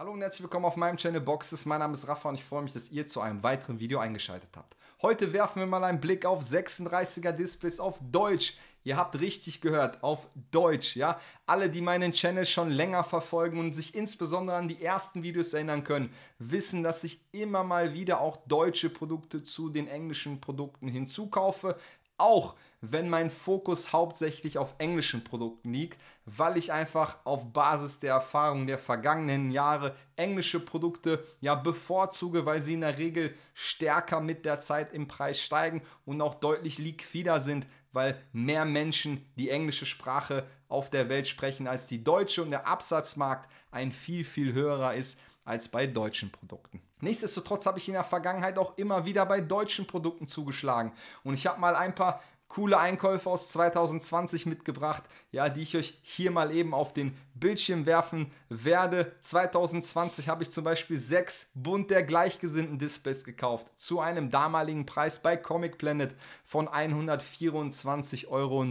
Hallo und herzlich willkommen auf meinem Channel Boxes. Mein Name ist Rafa und ich freue mich, dass ihr zu einem weiteren Video eingeschaltet habt. Heute werfen wir mal einen Blick auf 36er Displays auf Deutsch. Ihr habt richtig gehört, auf Deutsch, ja. Alle, die meinen Channel schon länger verfolgen und sich insbesondere an die ersten Videos erinnern können, wissen, dass ich immer mal wieder auch deutsche Produkte zu den englischen Produkten hinzukaufe auch wenn mein Fokus hauptsächlich auf englischen Produkten liegt, weil ich einfach auf Basis der Erfahrung der vergangenen Jahre englische Produkte ja bevorzuge, weil sie in der Regel stärker mit der Zeit im Preis steigen und auch deutlich liquider sind, weil mehr Menschen die englische Sprache auf der Welt sprechen als die deutsche und der Absatzmarkt ein viel, viel höherer ist als bei deutschen Produkten. Nichtsdestotrotz habe ich in der Vergangenheit auch immer wieder bei deutschen Produkten zugeschlagen und ich habe mal ein paar coole Einkäufe aus 2020 mitgebracht, ja, die ich euch hier mal eben auf den Bildschirm werfen werde. 2020 habe ich zum Beispiel sechs Bund der gleichgesinnten Displays gekauft zu einem damaligen Preis bei Comic Planet von 124,99 Euro.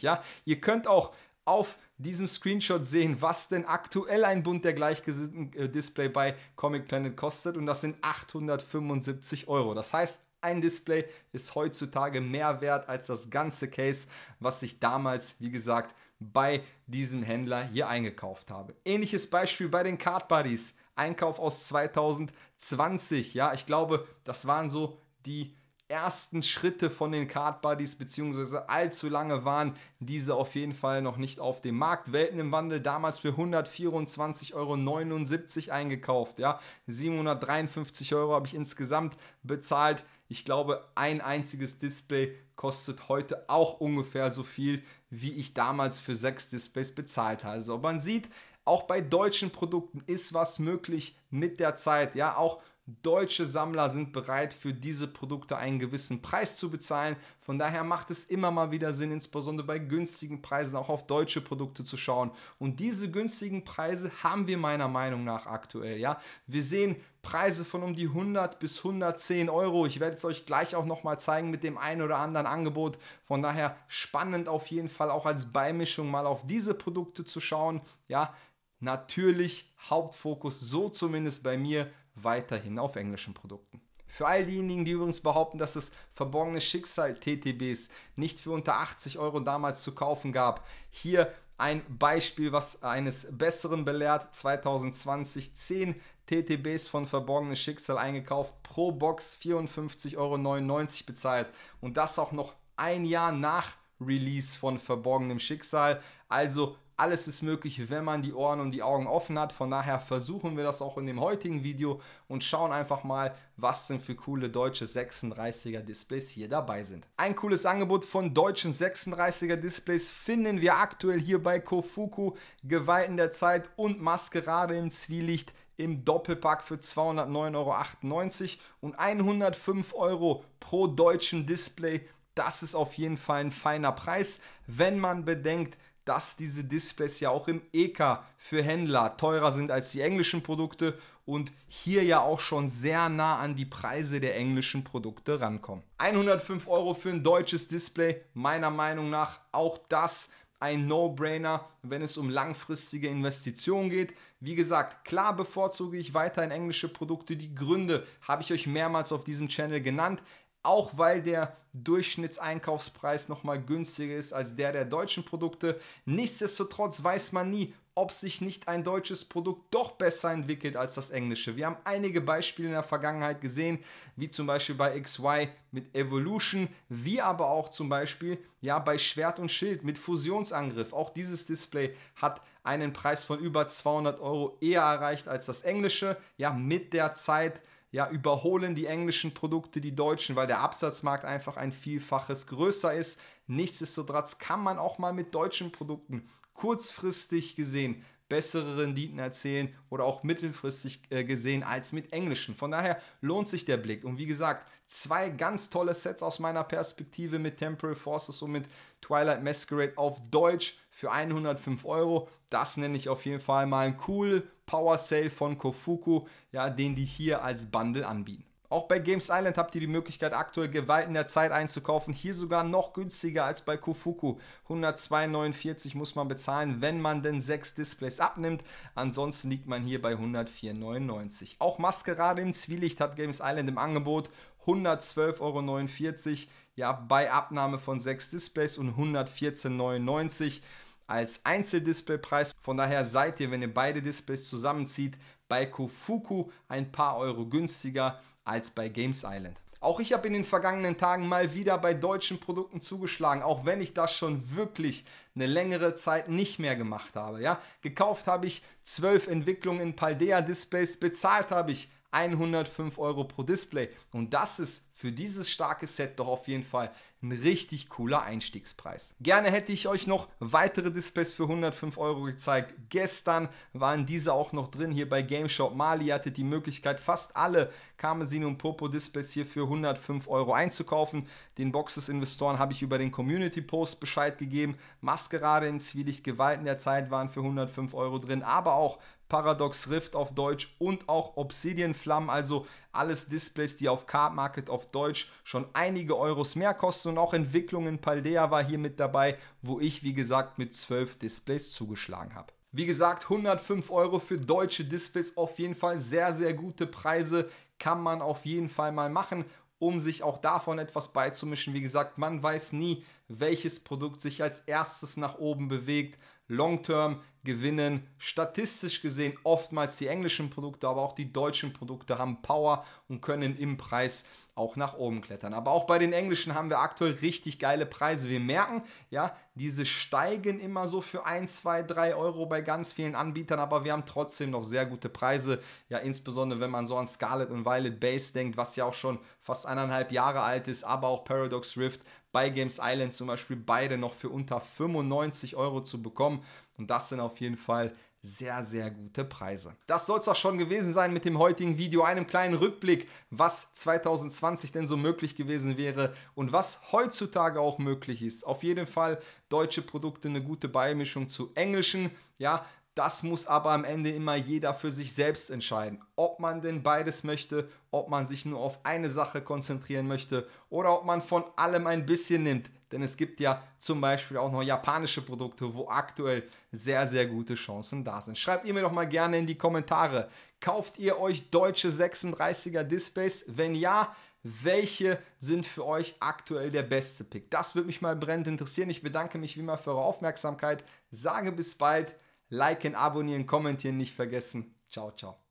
Ja, ihr könnt auch auf diesem Screenshot sehen, was denn aktuell ein Bund der gleichgesinnten äh, Display bei Comic Planet kostet und das sind 875 Euro. Das heißt, ein Display ist heutzutage mehr wert als das ganze Case, was ich damals, wie gesagt, bei diesem Händler hier eingekauft habe. Ähnliches Beispiel bei den Card Buddies. Einkauf aus 2020. Ja, ich glaube, das waren so die ersten Schritte von den Card Buddies beziehungsweise allzu lange waren diese auf jeden Fall noch nicht auf dem Markt. Welten im Wandel damals für 124,79 Euro eingekauft. Ja, 753 Euro habe ich insgesamt bezahlt. Ich glaube, ein einziges Display kostet heute auch ungefähr so viel, wie ich damals für sechs Displays bezahlt habe. Also man sieht, auch bei deutschen Produkten ist was möglich mit der Zeit. Ja, auch Deutsche Sammler sind bereit, für diese Produkte einen gewissen Preis zu bezahlen. Von daher macht es immer mal wieder Sinn, insbesondere bei günstigen Preisen auch auf deutsche Produkte zu schauen. Und diese günstigen Preise haben wir meiner Meinung nach aktuell. Ja, wir sehen Preise von um die 100 bis 110 Euro. Ich werde es euch gleich auch nochmal zeigen mit dem einen oder anderen Angebot. Von daher spannend auf jeden Fall auch als Beimischung mal auf diese Produkte zu schauen. Ja, natürlich Hauptfokus, so zumindest bei mir, weiterhin auf englischen Produkten. Für all diejenigen, die übrigens behaupten, dass es verborgenes Schicksal TTBs nicht für unter 80 Euro damals zu kaufen gab, hier ein Beispiel, was eines Besseren belehrt. 2020 10 TTBs von verborgenes Schicksal eingekauft, pro Box 54,99 Euro bezahlt und das auch noch ein Jahr nach Release von verborgenem Schicksal. Also alles ist möglich, wenn man die Ohren und die Augen offen hat. Von daher versuchen wir das auch in dem heutigen Video und schauen einfach mal, was denn für coole deutsche 36er Displays hier dabei sind. Ein cooles Angebot von deutschen 36er Displays finden wir aktuell hier bei Kofuku. Gewalten der Zeit und Maskerade im Zwielicht im Doppelpack für 209,98 Euro und 105 Euro pro deutschen Display. Das ist auf jeden Fall ein feiner Preis, wenn man bedenkt, dass diese Displays ja auch im EK für Händler teurer sind als die englischen Produkte und hier ja auch schon sehr nah an die Preise der englischen Produkte rankommen. 105 Euro für ein deutsches Display, meiner Meinung nach auch das ein No-Brainer, wenn es um langfristige Investitionen geht. Wie gesagt, klar bevorzuge ich weiterhin englische Produkte. Die Gründe habe ich euch mehrmals auf diesem Channel genannt auch weil der Durchschnittseinkaufspreis nochmal günstiger ist als der der deutschen Produkte. Nichtsdestotrotz weiß man nie, ob sich nicht ein deutsches Produkt doch besser entwickelt als das englische. Wir haben einige Beispiele in der Vergangenheit gesehen, wie zum Beispiel bei XY mit Evolution, wie aber auch zum Beispiel ja, bei Schwert und Schild mit Fusionsangriff. Auch dieses Display hat einen Preis von über 200 Euro eher erreicht als das englische. Ja, mit der Zeit ja, überholen die englischen Produkte die deutschen, weil der Absatzmarkt einfach ein Vielfaches größer ist. Nichtsdestotrotz kann man auch mal mit deutschen Produkten kurzfristig gesehen bessere Renditen erzielen oder auch mittelfristig äh, gesehen als mit englischen. Von daher lohnt sich der Blick. Und wie gesagt, zwei ganz tolle Sets aus meiner Perspektive mit Temporal Forces und mit Twilight Masquerade auf Deutsch für 105 Euro. Das nenne ich auf jeden Fall mal einen cool Power Sale von Kofuku, ja, den die hier als Bundle anbieten. Auch bei Games Island habt ihr die Möglichkeit, aktuell Gewalt in der Zeit einzukaufen. Hier sogar noch günstiger als bei Kofuku. 102,49 muss man bezahlen, wenn man denn sechs Displays abnimmt. Ansonsten liegt man hier bei 104,99. Auch Maskerade in Zwielicht hat Games Island im Angebot. 112,49 Euro. Ja, bei Abnahme von sechs Displays und 114,99 als Einzeldisplaypreis. Von daher seid ihr, wenn ihr beide Displays zusammenzieht, bei Kofuku ein paar Euro günstiger als bei Games Island. Auch ich habe in den vergangenen Tagen mal wieder bei deutschen Produkten zugeschlagen, auch wenn ich das schon wirklich eine längere Zeit nicht mehr gemacht habe. Ja? Gekauft habe ich 12 Entwicklungen in Paldea Displays, bezahlt habe ich 105 Euro pro Display. Und das ist für dieses starke Set doch auf jeden Fall ein richtig cooler Einstiegspreis. Gerne hätte ich euch noch weitere Displays für 105 Euro gezeigt. Gestern waren diese auch noch drin hier bei GameShop Mali. Ihr hattet die Möglichkeit, fast alle Karmesin und Popo Displays hier für 105 Euro einzukaufen. Den Boxes-Investoren habe ich über den Community-Post Bescheid gegeben. Maskerade in Zwielicht, Gewalten der Zeit waren für 105 Euro drin, aber auch Paradox Rift auf Deutsch und auch Obsidian Flammen, also alles Displays, die auf Card Market auf Deutsch schon einige Euros mehr kosten und auch Entwicklung in Paldea war hier mit dabei, wo ich wie gesagt mit 12 Displays zugeschlagen habe. Wie gesagt, 105 Euro für deutsche Displays, auf jeden Fall sehr, sehr gute Preise kann man auf jeden Fall mal machen um sich auch davon etwas beizumischen. Wie gesagt, man weiß nie, welches Produkt sich als erstes nach oben bewegt. Long-term gewinnen statistisch gesehen oftmals die englischen Produkte, aber auch die deutschen Produkte haben Power und können im Preis auch nach oben klettern. Aber auch bei den englischen haben wir aktuell richtig geile Preise. Wir merken, ja, diese steigen immer so für 1, 2, 3 Euro bei ganz vielen Anbietern, aber wir haben trotzdem noch sehr gute Preise. Ja, insbesondere wenn man so an Scarlet und Violet Base denkt, was ja auch schon fast eineinhalb Jahre alt ist, aber auch Paradox Rift bei Games Island zum Beispiel beide noch für unter 95 Euro zu bekommen. Und das sind auf jeden Fall sehr, sehr gute Preise. Das soll es auch schon gewesen sein mit dem heutigen Video, einem kleinen Rückblick, was 2020 denn so möglich gewesen wäre und was heutzutage auch möglich ist. Auf jeden Fall deutsche Produkte eine gute Beimischung zu englischen, ja, das muss aber am Ende immer jeder für sich selbst entscheiden, ob man denn beides möchte, ob man sich nur auf eine Sache konzentrieren möchte oder ob man von allem ein bisschen nimmt denn es gibt ja zum Beispiel auch noch japanische Produkte, wo aktuell sehr, sehr gute Chancen da sind. Schreibt ihr mir doch mal gerne in die Kommentare. Kauft ihr euch deutsche 36er Displays? Wenn ja, welche sind für euch aktuell der beste Pick? Das würde mich mal brennend interessieren. Ich bedanke mich wie immer für eure Aufmerksamkeit. Sage bis bald. Liken, abonnieren, kommentieren nicht vergessen. Ciao, ciao.